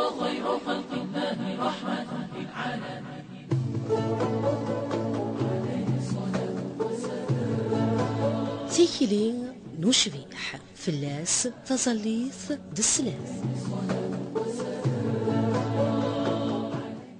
هو خير خلق الله رحمة للعالمين تيكلي نشريح فلاس تزليث دسلاث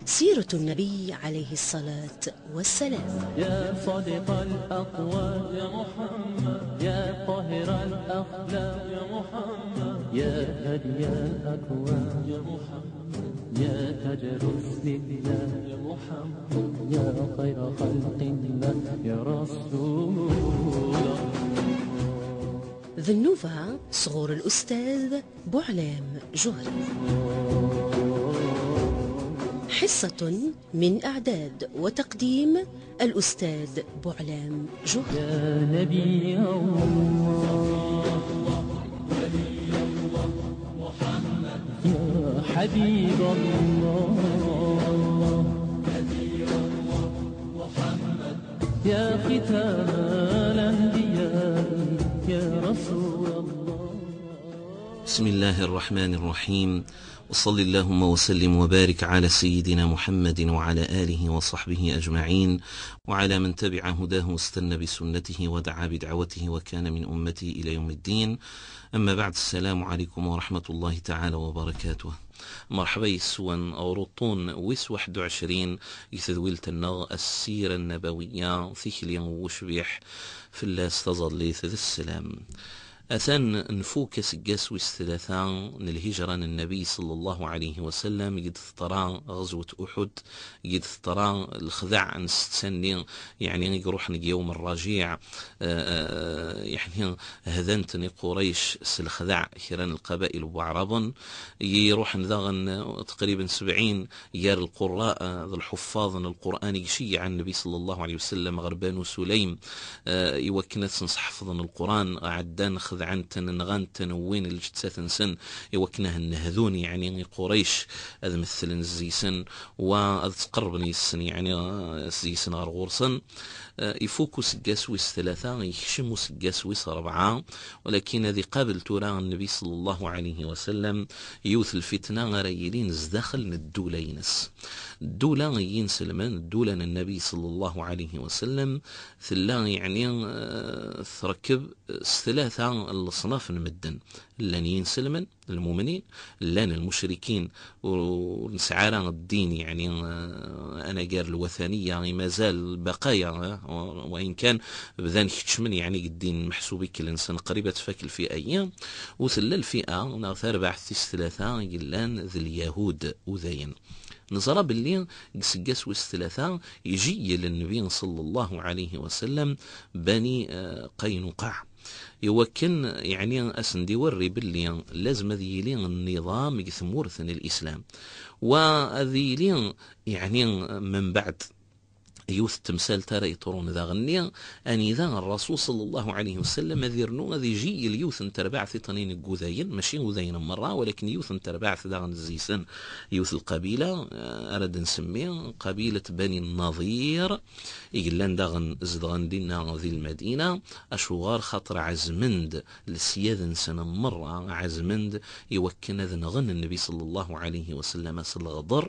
سيرة النبي عليه الصلاة والسلام يا صادق الأقوال يا محمد يا طاهر الأخلاق يا محمد يا هدي الأكوان يا محمد يا تاج رسل الله يا محمد يا خير خلق الله يا رسول الله ذنوفا صغور الأستاذ بعلام جهري حصة من أعداد وتقديم الأستاذ بعلام جهري يا نبي الله حبيب الله الله محمد يا ختام الأنبياء يا رسول الله بسم الله الرحمن الرحيم وصل اللهم وسلم وبارك على سيدنا محمد وعلى آله وصحبه أجمعين وعلى من تبع هداه واستنى بسنته ودعا بدعوته وكان من أمته إلى يوم الدين أما بعد السلام عليكم ورحمة الله تعالى وبركاته مرحبا يسوان روطون ويس واحد وعشرين يتدويل تنغ السيرة النبوية ثيكلي وشبيح فلاس تظليت السلام أثان نفوكس قاس الثلاثة للهجرة النبي صلى الله عليه وسلم قد ثطرا غزوة أحد قد ثطرا الخذع عن سنين يعني يروح يوم الرجيع آه، آه، يعني هذنتني قريش سلخذع كيران القبائل وعربا يروح ذاغن تقريبا سبعين يار القراء الحفاظ القرآن يشيع عن النبي صلى الله عليه وسلم غربان سليم آه، يوكنت نصحفظن القرآن عدان خذع ذا عنتن نغنتن وين لجتساتنسن يوكنه النهذون يعني قريش اذ مثل زيسن واذ تقربني السن يعني آه، زيسن غرغورسن آه، يفوك وسقاس ويس ثلاثة يخشم وسقاس ويس ولكن هذه قبل ترى النبي صلى الله عليه وسلم يوث الفتنة غريلين زدخل الدولة ينس الدولة غيين سلمان الدولة النبي صلى الله عليه وسلم ثلا يعني آه، تركب آه، ثلاثة الصناف المدن لن ينسلمن المؤمنين لان المشركين ونسعى الدين يعني آه، انا قال الوثنيه يعني مازال بقايا آه، وان كان بدا نكتشمن يعني الدين محسوب كل انسان قريبه تفاكل في ايام وثلا الفئه نغث اربع ثلاث ثلاثه قلان ذي اليهود وذين نظرى باللي قسقس وس ثلاثة يجي للنبي صلى الله عليه وسلم بني آه، قينقاع يوكن كان يعني أسندي وري باللي لازم هذا يلي النظام ثن الإسلام وهذا يلي يعني من بعد يوث تمثال ترى يطرون ذا غنيا أن إذا الرسول صلى الله عليه وسلم نو ذي جي اليوث تربعث طنين الجوذين ماشي غذين مرة ولكن يوث تربعث ذا الزيسن يوث القبيلة آه، أرد نسميه قبيلة بني النظير ذا داغن زدغن دينا ذي المدينة أشوغار خطر عزمند لسياذ سنة مرة عزمند يوكن ذا غن النبي صلى الله عليه وسلم صلى سلغضر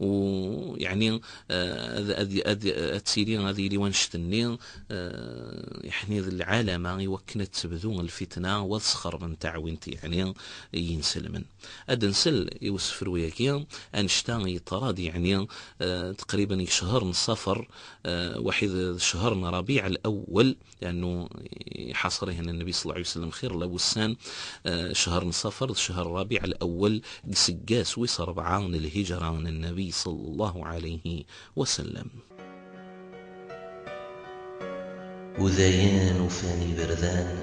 ويعني أذي آه، أذي تسيدي غادي لوان شتني آه، يعني العالم يوكن تبدو الفتنة وسخر من تعوينت يعني ينسلمن هذا نسل يوسف رويكي أنشتا يطراد يعني آه، تقريبا شهر نصفر آه، واحد شهر ربيع الأول لأنه يعني حصره هنا النبي صلى الله عليه وسلم خير وسان شهر نصفر شهر ربيع الأول قسقاس ويس أربعة الهجرة من النبي صلى الله عليه وسلم وذيان فاني بردان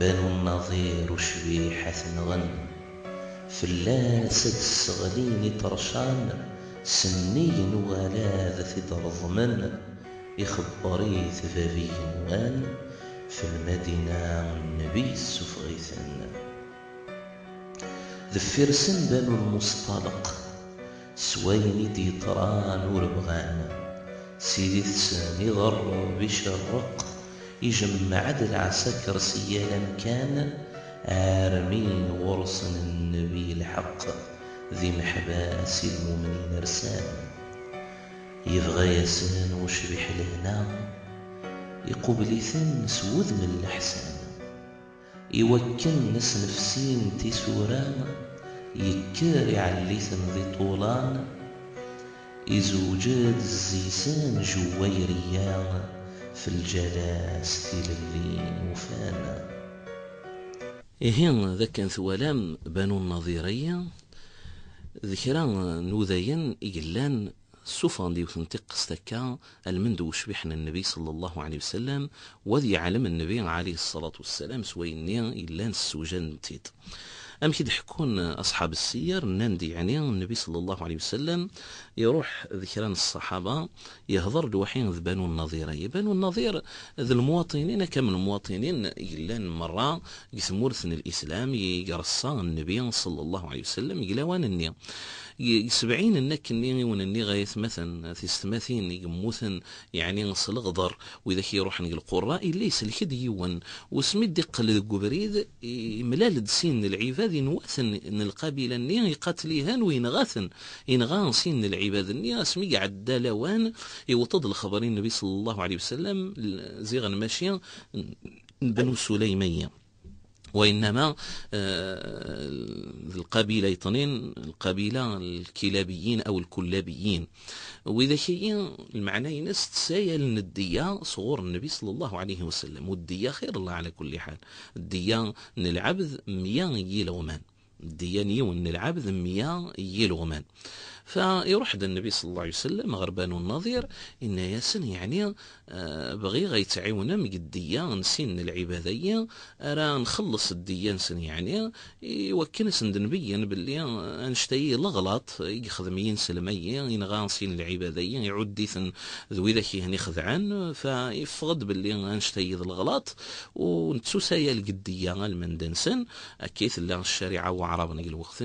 بانو النظير وشبيحة ثنغن فلان سد السغلين طرشان سنين وغلاذة ترضمن يخبري ثفافي وان في المدينة والنبي ذفر سن بنو المصطلق سوين ديطران وربغان سيدي تسني ضر بشرق يجمع العساكر سيالا كان عارمين غرصن النبي الحق ذي محباس المؤمنين رسان يبغى يسان وشبح لهنا يقبل ثن سوذ من الأحسان يوكن نس نفسين تسوران يكاري يعليثن ذي طولان إزوجاد الزيسان جواي رياض في الجلاس تللين وفانا إهين ذاك ثوالام بانو النظيرية ذكرى نوذين إجلان سوفان ديو تنتق استكا المندوش بحنا النبي صلى الله عليه وسلم وذي علم النبي عليه الصلاة والسلام سويني إلان السوجان تيت أمشي كي ضحكون أصحاب السير ناندي يعني النبي صلى الله عليه وسلم يروح ذكران الصحابة يهضر دوحين ذ بنو النظير بنو النظير ذ المواطنين كم المواطنين يلان مرة يثمورثن الإسلام يقرصا النبي صلى الله عليه وسلم وان النية سبعين انك ني النية غايث مثلا استماثين يموثن يعني نصل غضر واذا كي يروح نقل القراء اللي يسلكد يون وسمي يقل ذو ملال سين العباد ينواثن القبيلة ني يقاتليهن وينغاثن ينغان سين العباد عباد الناس مي عدا لوان يوطد الخبرين النبي صلى الله عليه وسلم زيغا ماشيا بنو سليميه وإنما آه القبيلة يطنين القبيلة الكلابيين أو الكلابيين وإذا كي المعنى ينست تسايل الديا صغور النبي صلى الله عليه وسلم والدية خير الله على كل حال الدية من العبد ميان يلغمان الدية نيون العبد ميان يلغمان فيروح النبي صلى الله عليه وسلم غربان النظير إن ياسن يعني آه، بغي غيتعاون مقدية نسين العبادية راه نخلص الدية نسن يعني يوكن سند نبيا باللي انشتي آه، لغلط يخدم ينسلمي ينغى نسين العبادية يعديث ذوي ذاك هني خذعان فيفقد باللي انشتي آه، الغلط ونتسوسايا القدية المندنسن كيث لا الشريعة وعربنا الوقت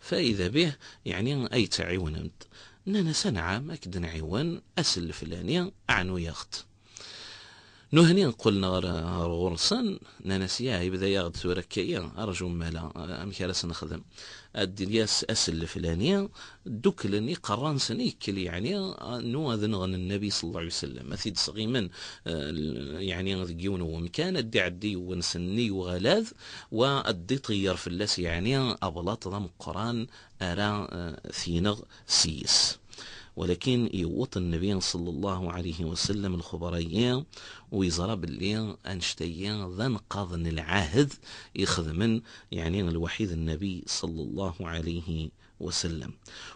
فإذا به يعني أي تعي عيونمت نانا سنعام أكدن عيون أسل فلانيا أعنو يخت نهني نقول نغار غورسن ناناسيا يبدا ياغد سورة كايا أرجو مالا أمك راس نخدم أدي الياس أسل الفلانية دوك لني قران سنيكل يعني نو أذن غن النبي صلى الله عليه وسلم أثيد صغيما آه، يعني غيون ومكان أدي عدي ونسني وغلاذ وأدي طير فلاس يعني أبلاط ضم قران أرى آه، ثينغ سيس ولكن يوط النبي صلى الله عليه وسلم الخبريين ويزرى باللي انشتيا ذا نقاض العهد يخدمن يعني الوحيد النبي صلى الله عليه وسلم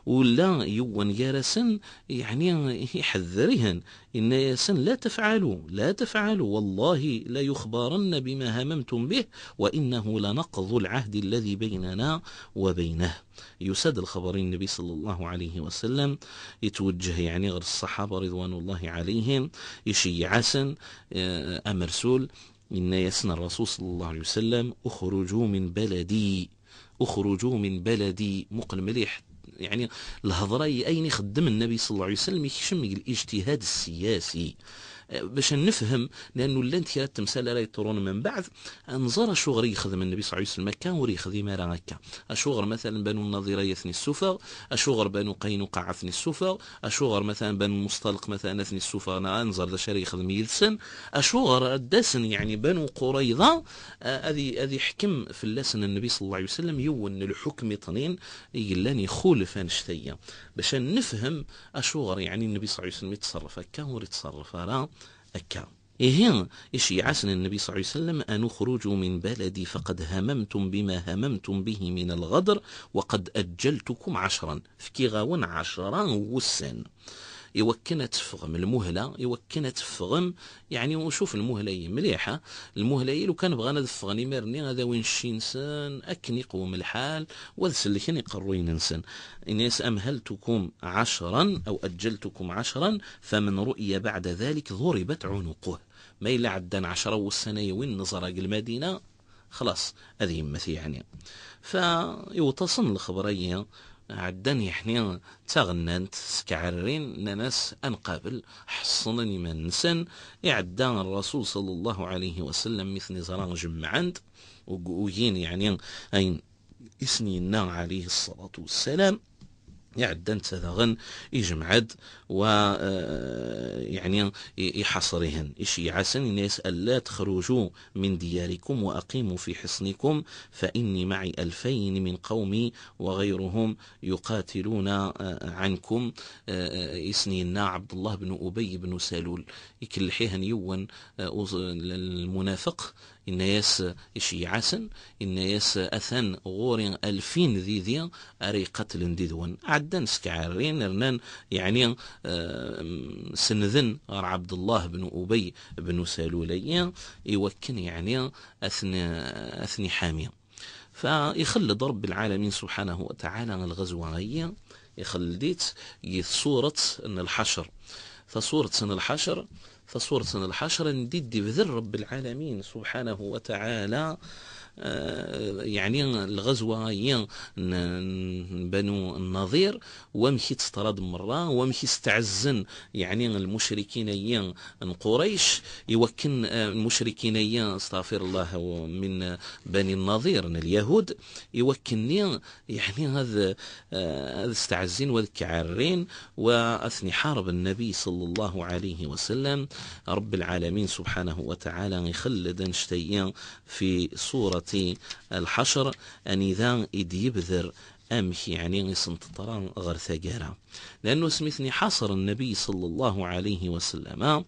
ولا يوان يارسن يعني يحذرهن إن ياسن لا تفعلوا لا تفعلوا والله لا يخبرن بما هممتم به وإنه لنقض العهد الذي بيننا وبينه يساد الخبر النبي صلى الله عليه وسلم يتوجه يعني غير الصحابة رضوان الله عليهم يشيعسن عسن آه، أمرسول رسول إن يسن الرسول صلى الله عليه وسلم أخرجوا من بلدي أخرجوا من بلدي مقل مليح يعني الهضره اين يخدم النبي صلى الله عليه وسلم يكشم الاجتهاد السياسي باش نفهم لانه اللي انت التمثال لا يطرون من بعد انظر شو غير يخدم النبي صلى الله عليه وسلم كان وري يخدم راه هكا اشوغر مثلا بنو النظيره يثني السفر اشوغر بنو قينقاع اثني السفر اشوغر مثلا بنو المصطلق مثلا اثني السفر انا انظر ذا شري يخدم يلسن اشوغر داسن يعني بنو قريضه آه، هذه هذه حكم في اللسن النبي صلى الله عليه وسلم يون الحكم طنين يلان يخولف انشتيه باش نفهم اشوغر يعني النبي صلى الله عليه وسلم يتصرف هكا وري يتصرف راه أكا إهين إشي عسن النبي صلى الله عليه وسلم أن أخرجوا من بلدي فقد هممتم بما هممتم به من الغدر وقد أجلتكم عشرا فكي غاون عشرا وسن يوكنا تفغم المهله يوكنا تفغم يعني ونشوف المهله مليحه المهله لو كان بغانا دفغني مرني هذا وين شي نسان اكن يقوم الحال وذسلكن يقروي نسان ان امهلتكم عشرا او اجلتكم عشرا فمن رؤي بعد ذلك ضربت عنقه ما إلا عدان عشرة والسنة وين نزرق المدينة خلاص هذه مثي يعني فيوتصن الخبرية عدن يحني تغنانت سكعرين ناس أنقابل حصنني من نسن يعدان الرسول صلى الله عليه وسلم مثل زران جمعنت وقوين يعني أين إسنينا عليه الصلاة والسلام يعدن تذغن يجمعد و آه، يعني يحصرهن عسن الناس ألا تخرجوا من دياركم وأقيموا في حصنكم فإني معي ألفين من قومي وغيرهم يقاتلون آه، عنكم يسنينا آه، عبد الله بن أبي بن سلول يكلحيهن يون المنافق عسن إشيعاسن إنياس أثن غوري ألفين ذي ذي أري قتل ذي ذون عدن سكعرين رنان يعني آه، سنذن غير عبد الله بن أبي بن سالولي يوكن يعني أثني, أثني حامية فيخل رب العالمين سبحانه وتعالى الغزوة غيا يخلديت صورة أن الحشر فصورة أن الحشر فصورة الحشر ندي بذر رب العالمين سبحانه وتعالى آه، يعني الغزوة هي بنو النظير ومشي تسترد مرة ومشي استعزن يعني المشركين هي قريش يوكن آه، المشركين هي استغفر الله من بني النظير اليهود يوكن يعني هذا آه، هذا استعزين وذ واثني حارب النبي صلى الله عليه وسلم رب العالمين سبحانه وتعالى يخلد نشتيا في صورة تي الحشر أن إذا إد يبذر أمك يعني غير ثقارة لأنه سميثني حصر النبي صلى الله عليه وسلم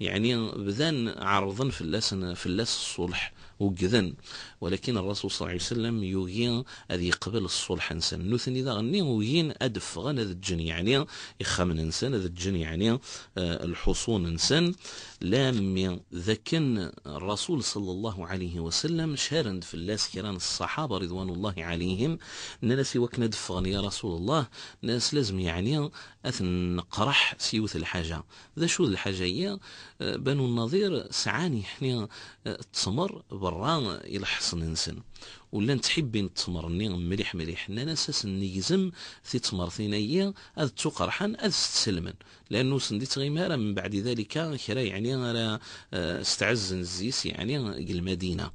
يعني بذن عرضا في اللس في اللاس الصلح وكذن ولكن الرسول صلى الله عليه وسلم يوين أذي يقبل الصلح إنسان نوثني ذا غني أدف غنى هذا الجن يعني يخمن إنسان ذا الجن يعني آه، الحصون إنسان لام ذكن الرسول صلى الله عليه وسلم شارند في اللاس كيران الصحابة رضوان الله عليهم ناس وكنا دفغن يا رسول الله ناس لازم يعني أثنقرح سيوث الحاجة ذا شو الحاجة هي آه، بنو النظير سعاني حنا التمر آه، برا إلى حصن نسن ولا نتحبين التمر ني مليح مليح انا اساس نيزم في تمر ثنايا أذ تقرحن أذ تسلمن لانه سنديت غيمارة من بعد ذلك كرا يعني راه استعز نزيس يعني المدينه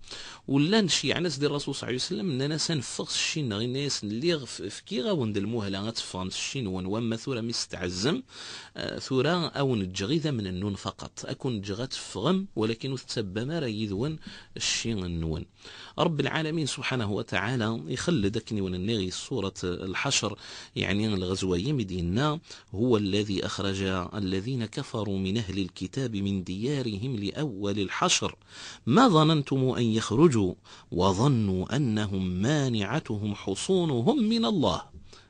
ولا نشي يعني ديال الرسول صلى الله عليه وسلم ان انا الشين غير الناس اللي فكي غاوند المهله غتفهم الشين وان ثورة ثورا مستعزم آه، ثورة او نتجغي من النون فقط اكون جغت فغم ولكن تسبى ما راه يذون الشين النون رب العالمين سبحانه وتعالى يخلد اكني ونغي سوره الحشر يعني الغزوه يمدينا هو الذي اخرج الذين كفروا من أهل الكتاب من ديارهم لأول الحشر ما ظننتم أن يخرجوا وظنوا أنهم مانعتهم حصونهم من الله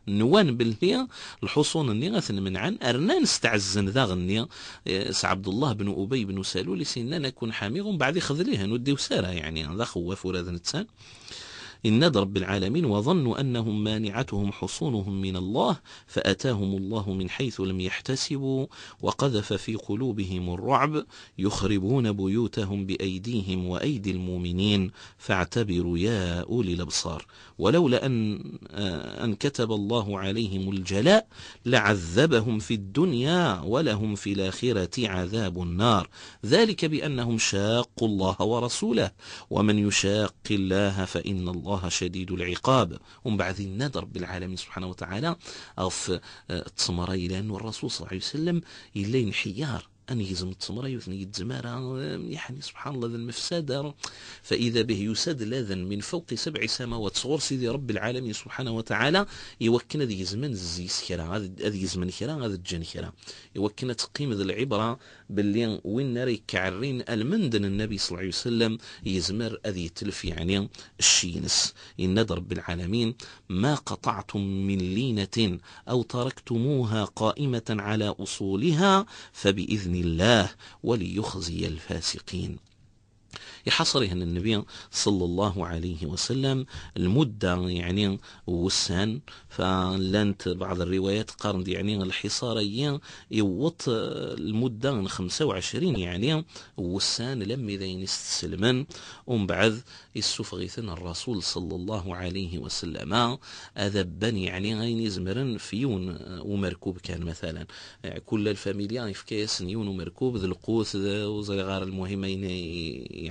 نوان باللي الحصون من عن أرنان نستعزن ذا غني إيه، س عبد الله بن ابي بن سالولي سننا نكون حامي بعد خذليها نودي نوديو يعني ذا خواف ولا نتسان ند رب العالمين وظنوا أنهم مانعتهم حصونهم من الله فأتاهم الله من حيث لم يحتسبوا وقذف في قلوبهم الرعب يخربون بيوتهم بأيديهم وأيدي المؤمنين فاعتبروا يا أولي الأبصار ولولا أن, آه، أن كتب الله عليهم الجلاء لعذبهم في الدنيا ولهم في الآخرة عذاب النار ذلك بأنهم شاقوا الله ورسوله ومن يشاق الله فإن الله الله شديد العقاب ومن بعد النذر رب العالمين سبحانه وتعالى غف آه، تسمريلان والرسول صلى الله عليه وسلم إلا ينحيار يزم التمرة يوثني الزمارة آه، يعني سبحان الله ذا آه، فإذا به يساد لاذا من فوق سبع سماوات صغر سيدي رب العالمين سبحانه وتعالى يوكن ذي زمن الزيس كرا ذي زمن كرا غادي الجن كرا يوكن تقيم ذي العبرة باللي وين ناري كعرين المندن النبي صلى الله عليه وسلم يزمر أذي تلف يعني الشينس إن رب العالمين ما قطعتم من لينة أو تركتموها قائمة على أصولها فبإذن الله وليخزي الفاسقين يحصر هنا النبي صلى الله عليه وسلم المدة يعني وسان فلانت بعض الروايات قرن يعني الحصاريين يوط المدة 25 يعني وسان لم يذين استسلمن ومن بعد السفغيثن الرسول صلى الله عليه وسلم أذبني يعني غين زمرن فيون آه، ومركوب كان مثلا يعني كل الفاميليا يفكيسن نيون ومركوب ذي القوث وزرغار المهمين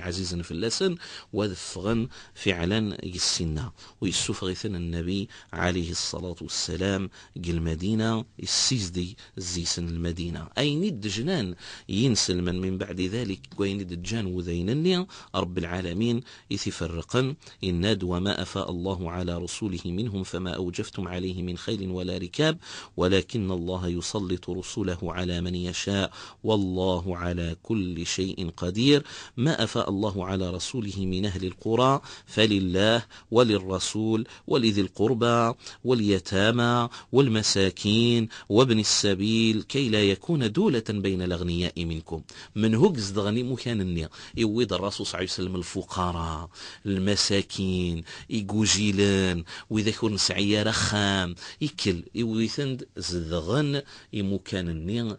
عزيزا في اللسن وذفغن فعلا يسنا ويسفغيثن النبي عليه الصلاة والسلام المدينة السيزدي زيسن المدينة ند جنان ينسلمن من بعد ذلك وين دجان وذينني رب العالمين يثف متفرقا إن ناد ما أفاء الله على رسوله منهم فما أوجفتم عليه من خيل ولا ركاب ولكن الله يسلط رسوله على من يشاء والله على كل شيء قدير ما أفاء الله على رسوله من أهل القرى فلله وللرسول ولذي القربى واليتامى والمساكين وابن السبيل كي لا يكون دولة بين الأغنياء منكم من هجز دغني مكان النية يويد الرسول صلى الله عليه وسلم الفقراء المساكين يقوجيلان وإذا كون سعية رخام يكل ويثند زدغن يمكان الني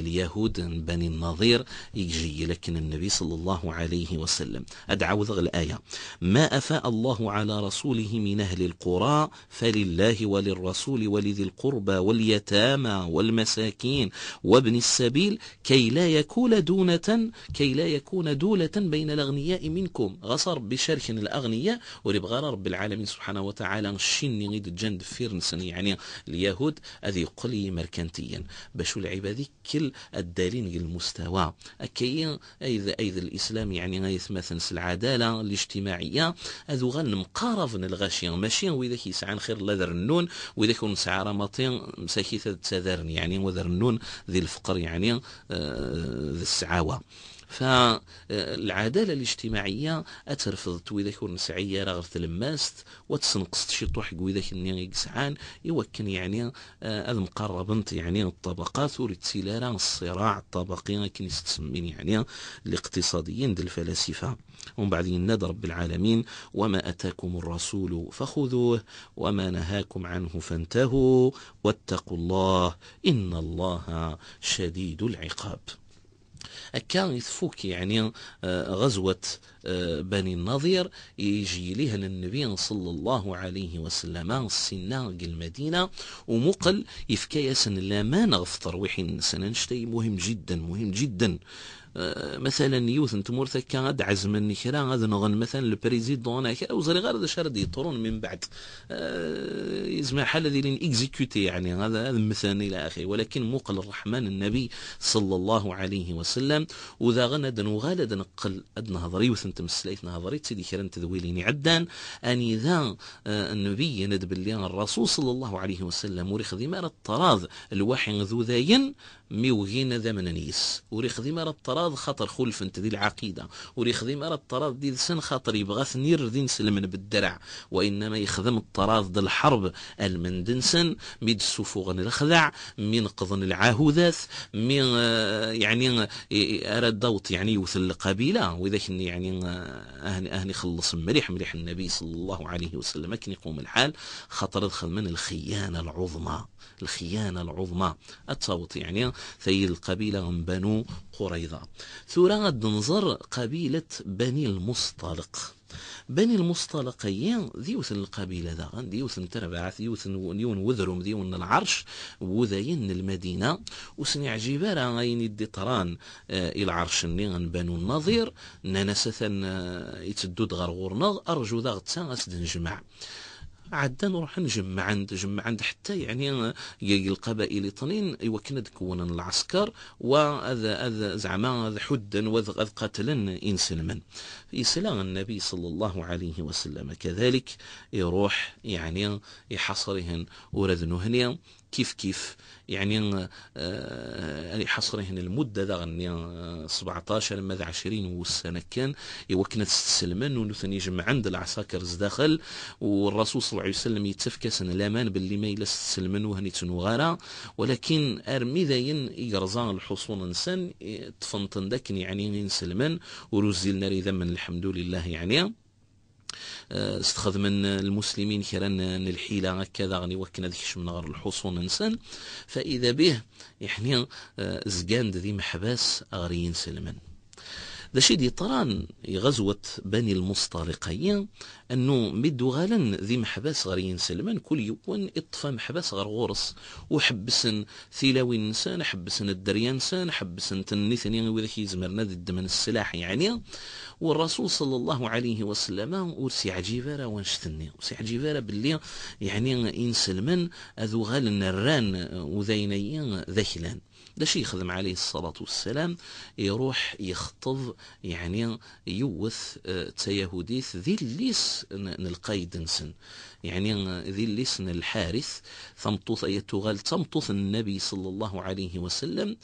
اليهود بني النظير يجي لكن النبي صلى الله عليه وسلم أدعو ذغ الآية ما أفاء الله على رسوله من أهل القرى فلله وللرسول ولذي القربى واليتامى والمساكين وابن السبيل كي لا يكون دونة كي لا يكون دولة بين الأغنياء منكم غصر بشرك الأغنياء وربغار رب العالمين سبحانه وتعالى شين غيد جند فيرنسن يعني اليهود أذي قلي مركنتيا بشو العبادي كل الدالين المستوى أكي أيذ أيضا الإسلام يعني غيث مثلا العدالة الاجتماعية أذو غن مقارب الغاشي ماشي وإذا يسعى خير لا النون وإذا كون سعى رمطين مساكي تذرن يعني وذرنون ذي الفقر يعني ذي السعاوة فالعدالة الاجتماعية أترفض كون ورنسعية راه غير تلماست وتسنقصت شي طوح كويداك كني يقسعان يوكن يعني هذا آه، مقربنت يعني الطبقات وريتسيلارا الصراع الطبقي كي يستسمين يعني الاقتصاديين ديال الفلاسفة ومن بعد يناد رب العالمين وما أتاكم الرسول فخذوه وما نهاكم عنه فانتهوا واتقوا الله إن الله شديد العقاب هكا يثفوك يعني آه، غزوة آه، بني النظير يجي ليها للنبي صلى الله عليه وسلم سنة المدينة ومقل يفكا يسن لا ما نغفطر وحين سنة مهم جدا مهم جدا مثلا يوث تمور ثكا غاد عزمن كرا غاد نغن مثلا البريزيدون كرا وزري غير هذا شرد يطرون من بعد آه، يزمع حال ذي لين اكزيكوتي يعني هذا هذا مثلا الى اخره ولكن موقل الرحمن النبي صلى الله عليه وسلم وذا غن ادن وغال ادن قل ادن هضري يوث انت مسليت نهضري تسيدي كرا تذويليني عدان آه، ان اذا النبي ند بليان الرسول صلى الله عليه وسلم ورخ ذمار الطراز الواحي ذو ذاين ميوغين ذا من نيس ورخ ذمار الطراز الطراد خاطر خلف انت دي العقيدة وري خدم أرى الطراد دي سن خاطر يبغى ثنير ذي نسلمن بالدرع وإنما يخدم الطراد الحرب المندنسن ميد السفوغن الخذع من قضن العهودات من آه، يعني آه، أراد دوت يعني يوث القبيلة وإذا كن يعني آه، أهني خلص مليح مليح النبي صلى الله عليه وسلم كن يقوم الحال خاطر من الخيانة العظمى الخيانة العظمى التوط يعني ثي القبيلة هم بنو قريظة ثورة نظر قبيلة بني المصطلق بني المصطلقيين ديوثن القبيلة ذا ديوثن تربعة ديوثن ديون وذرم ديون العرش وذين المدينة وسنع جبارة غين يدي طران آه العرش ني بنو النظير نانسة آه، يتدد غرغور نغ أرجو ذا غتسان أسد نجمع عاد نروح نجمع عند جمع عند حتى يعني القبائل طنين كنا ذكونا العسكر واذا اذا زعما حدا وذ قتلا إن سلما يسلا النبي صلى الله عليه وسلم كذلك يروح يعني يحصرهن ورذنهن كيف كيف يعني آه، آه، هنا المدة داغني 17 آه، ماذا 20 والسنة كان يوكنا تستسلمن ونثني جمع عند العساكر داخل والرسول صلى الله عليه وسلم يتفكسن الأمان باللي ما يلس استسلمن وهني تنغارا ولكن ارمي ذاين يقرزان الحصون انسان تفنطن إيه، داكن يعني نسلمن ورزلنا رذا من الحمد لله يعني استخدم أه، المسلمين كران الحيلة هكذا غني وكنا ذيك من غير الحصون نسان فإذا به يحني أه، زقاند ذي محباس غير سلمان دي طران غزوة بني المصطلقين أنه مدو غالا ذي محبس غرين سلمان كل يوم اطفى محبس غر غورس وحبسن ثيلاوي نسان حبسن الدريان نسان حبسن تنثني وذاك يزمرنا ضد من السلاح يعني والرسول صلى الله عليه وسلم ورسي عجيفارا وانشتني ورسي عجيفارا باللي يعني إن سلمان أذو غالا الران وذينيا ذكلان ده شي يخدم عليه الصلاة والسلام يروح يخطب يعني يوث آه، تيهوديث ذي الليس نلقى دنسن يعني ذي اللسن الحارث ثمطوث تغال تمطوث النبي صلى الله عليه وسلم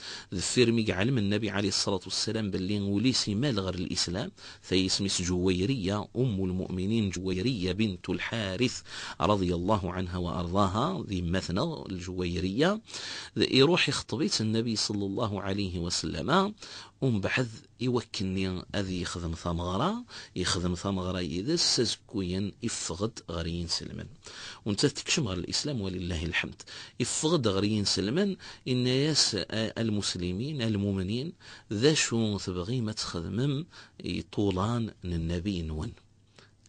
ميق علم النبي عليه الصلاة والسلام باللي وليس مال غير الإسلام ثيسمس جويرية أم المؤمنين جويرية بنت الحارث رضي الله عنها وأرضاها ذي مثنى الجويرية يروح يخطبيت النبي صلى الله عليه وسلم ومن بعد يوكلني هذه يخدم ثمغرة يخدم ثمغرة اذا سازكويا يفقد غريين سلمان وانت تكشم غير الإسلام ولله الحمد يفقد غريين سلمان إن ياس المسلمين المؤمنين ذا شو تبغي ما تخدمم يطولان للنبي نون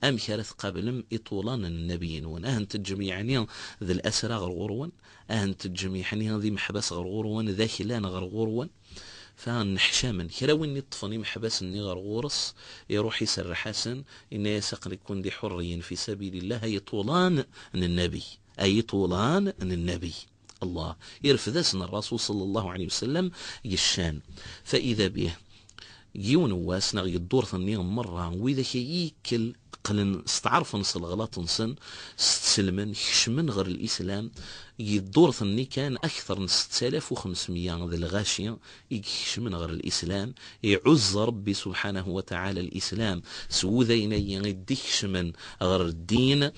أم شرث قبلم يطولان النبي نون الجميع يعني ذا الأسرى غرغرون الجميع يعني ذي محبس غرغرون ذا خلان غرغرون فنحشامن كلا وين يطفن يمحبس غير غورس يروح يسر حسن إن يسق يكون دي حري في سبيل الله أي طولان أن النبي أي طولان أن النبي الله يرفد أسن الرسول صلى الله عليه وسلم يشان فإذا به يون واسنا يدور ثاني مرة وإذا كيكل قلن استعرفن صلغلات سن سلمن خشمن غير الإسلام يدور ثني كان أكثر من 6500 ذا الغاشي من غير الإسلام يعز ربي سبحانه وتعالى الإسلام سوذين يعني من غير الدين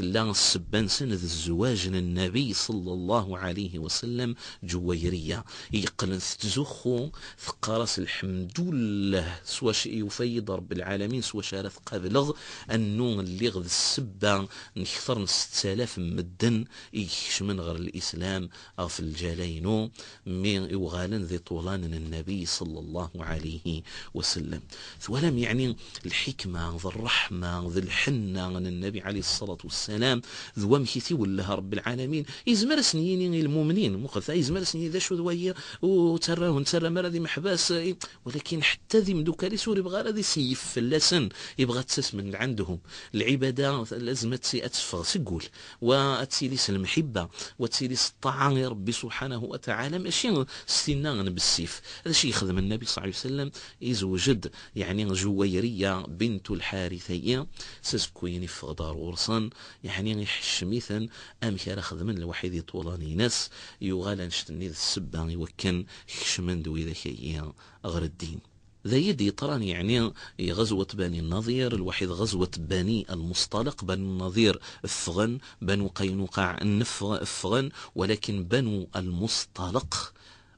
لا السبانسن ذا الزواج النبي صلى الله عليه وسلم جويرية يقلن تزخو ثقارس الحمد لله سواش يفيد رب العالمين سواش قابلغ النون اللي غذ السبان نكثر من 6000 مدن من من غير الإسلام أو في الجالين مي وغالن ذي طولان النبي صلى الله عليه وسلم ولم يعني الحكمة ذي الرحمة ذي الحنة النبي عليه الصلاة والسلام ذو مكيتي ولا رب العالمين يزمر سنين المؤمنين مقثا يزمر سنين ذا شو ذويا وترى ونترى مرا ذي محباس ولكن حتى ذي مدوكا لسور يبغى ذي سيف اللسن يبغى تسس من عندهم العبادة لازم أتفغ سقول ليس المحبة وتيري سطعان يا ربي سبحانه وتعالى ماشي سنان بالسيف هذا شي يخدم النبي صلى الله عليه وسلم يزوجد يعني جويرية بنت الحارثية سسكويني في غدار ورصان يعني يحشميثا ام راه خدمن الوحيد طولاني ناس يغالا نشتني السبان يوكن خشمان دويدا ذاك غير الدين ذا طران يعني غزوة بني النظير الوحيد غزوة بني المصطلق بني النظير الثغن بنو قينقاع الفغن ولكن بنو المصطلق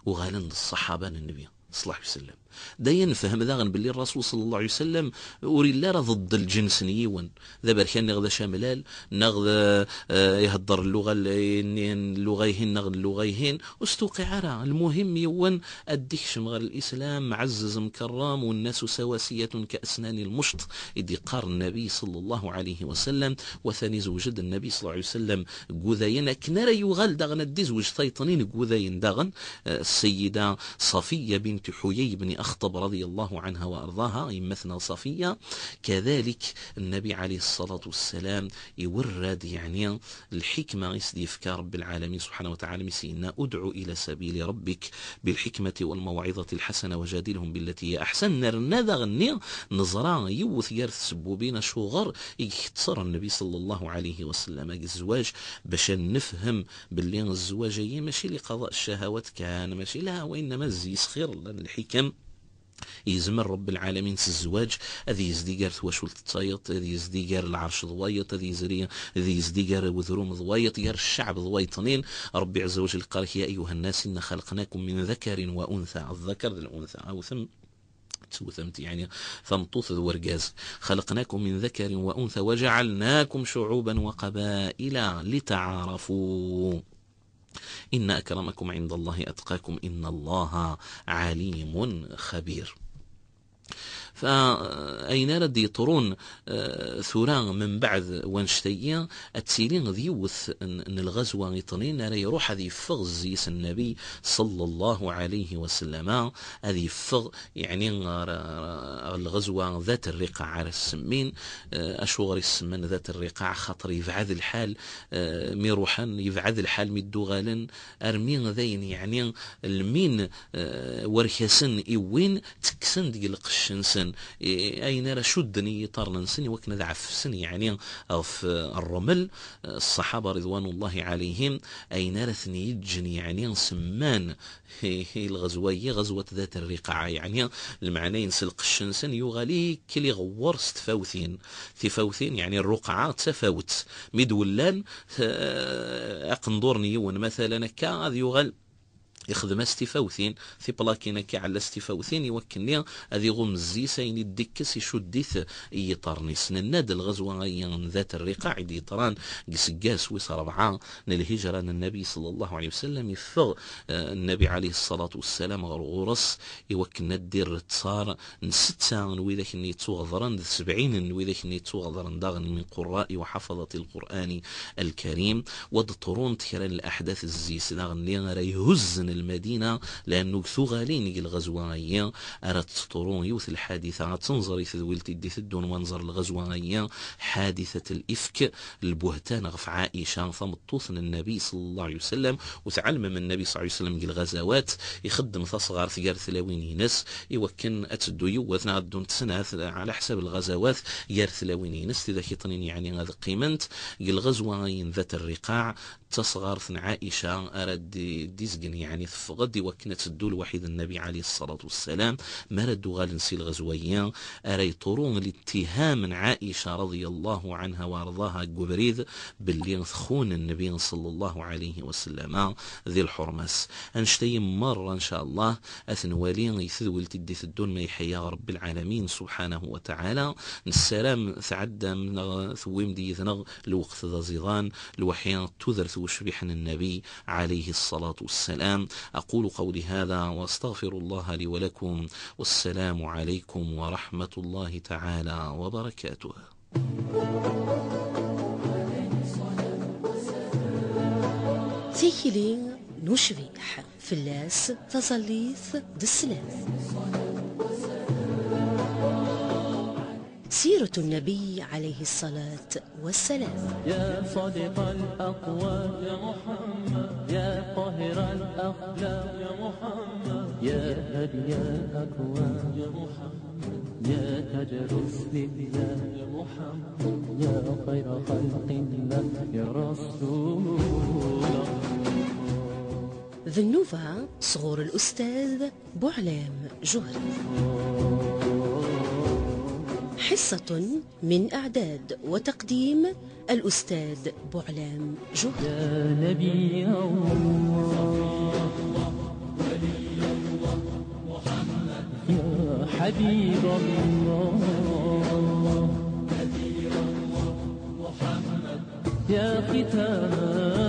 وغالند الصحابة النبي صلى الله عليه وسلم دايا نفهم داغن باللي الرسول صلى الله عليه وسلم وري لا راه ضد الجنس نيون دابا كان نغدا شاملال نغدا آه، يهضر اللغه اللغيهن اللغه اللغيهن واستوقع راه المهم يون اديكش غير الاسلام معزز مكرم والناس سواسيه كاسنان المشط إدي قار النبي صلى الله عليه وسلم وثاني زوجد النبي صلى الله عليه وسلم كوذاين كنا راه يغال داغن ادي زوج طيطنين كوذاين داغن آه، السيده صفيه بنت حيي بن أخطب رضي الله عنها وأرضاها يمثنا صفية كذلك النبي عليه الصلاة والسلام يورد يعني الحكمة يسديفك رب العالمين سبحانه وتعالى مسينا أدعو إلى سبيل ربك بالحكمة والموعظة الحسنة وجادلهم بالتي هي أحسن نرنذا غني نظرا يوث يرث سبوبين شغر يختصر النبي صلى الله عليه وسلم الزواج باش نفهم باللي الزواج هي ماشي لقضاء الشهوات كان ماشي لا وإنما الزيس خير الحكم يزمر رب العالمين في الزواج هذه يزديقر تواشولت تايط هذه يزديقر العرش ضويط هذه يزري هذه يزديقر وذروم ضويط يار الشعب ضويطنين ربي عز وجل قال يا ايها الناس ان خلقناكم من ذكر وانثى الذكر الانثى او ثم وثمت يعني ثمطوث ورقاز خلقناكم من ذكر وأنثى وجعلناكم شعوبا وقبائل لتعارفوا إن أكرمكم عند الله أتقاكم إن الله عليم خبير فأين ردي طرون آه، ثورا من بعد وانشتيا التسيلين ذيوث أن الغزوة يطنين لا يروح هذه فغ زيس النبي صلى الله عليه وسلم هذه فغ يعني الغزوة ذات الرقاع على السمين آه، أشغر السمن ذات الرقاع خطر يفعذ الحال آه، مي يفعذ الحال مي الدغالا أرمين ذين يعني المين وركسن إوين تكسن ديال القشنسن إيه، إيه، أين رشدني طرنا سني وكنا ذعف سني يعني في الرمل الصحابة رضوان الله عليهم أين رثني جني يعني سمان الغزوة غزوة ذات الرقعة يعني المعنى ينسلق الشنسن يغالي كلي غور ستفاوثين تفاوثين يعني الرقعة تفاوت مدولان أقندورني مثلا كا يغال يخدم استفاوثين في بلاكينا كي على استفاوثين يوكلني هذه غم الزيسين الدكس يشدث يطرني سنناد الغزوة ذات الرقاع دي طران قسقاس وصر للهجرة النبي صلى الله عليه وسلم يفغ آه، النبي عليه الصلاة والسلام غرغرس يوكن يوكلنا الدير تصار نستة ويذاك ني توغضرن سبعين ويذاك ني توغضرن داغن من قراء وحفظة القرآن الكريم ودطرون تكران الأحداث الزيس داغن لي يهزن المدينة لأنه غالين يجي الغزوانية أرد تطرون يوث الحادثة تنظر ثذولتي دي ثدون منظر الغزوانية حادثة الإفك البهتان غف عائشة فمطوث النبي صلى الله عليه وسلم وتعلم من النبي صلى الله عليه وسلم الغزوات يخدم تصغر ثقار ثلاوين ينس يوكن أتدو يوثنا دون تسنات على حساب الغزوات يار ثلاوين ينس إذا كيطنين يعني هذا قيمنت الغزوة ذات الرقاع ثن عائشة أراد ديزقن يعني فقد وكنا تدو الوحيد النبي عليه الصلاة والسلام ما ردو غال نسي الغزويان أري طرون الاتهام عائشة رضي الله عنها وارضاها قبريد باللي خون النبي صلى الله عليه وسلم ذي الحرمس أنشتي مرة إن شاء الله أثن أثنوالي يثذول تدي الدون ما يحيى رب العالمين سبحانه وتعالى السلام تعدى ثويم دي ثنغ الوقت ذا زيضان الوحيان تذر وشبحنا النبي عليه الصلاة والسلام أقول قولي هذا وأستغفر الله لي ولكم والسلام عليكم ورحمة الله تعالى وبركاته تيكلي نشبيح فلاس تزليث دسلاث سيرة النبي عليه الصلاة والسلام يا صادق الأقوال يا محمد يا طاهر الأخلاق يا محمد يا هدي الأكوان يا محمد يا تاج رسل الله يا محمد يا خير خلق الله يا رسول الله ذنوفا صغور الأستاذ بعلام جهري حصة من إعداد وتقديم الأستاذ بعلام جهد يا نبي الله ولي الله محمد يا حبيب الله نبي الله محمد يا ختام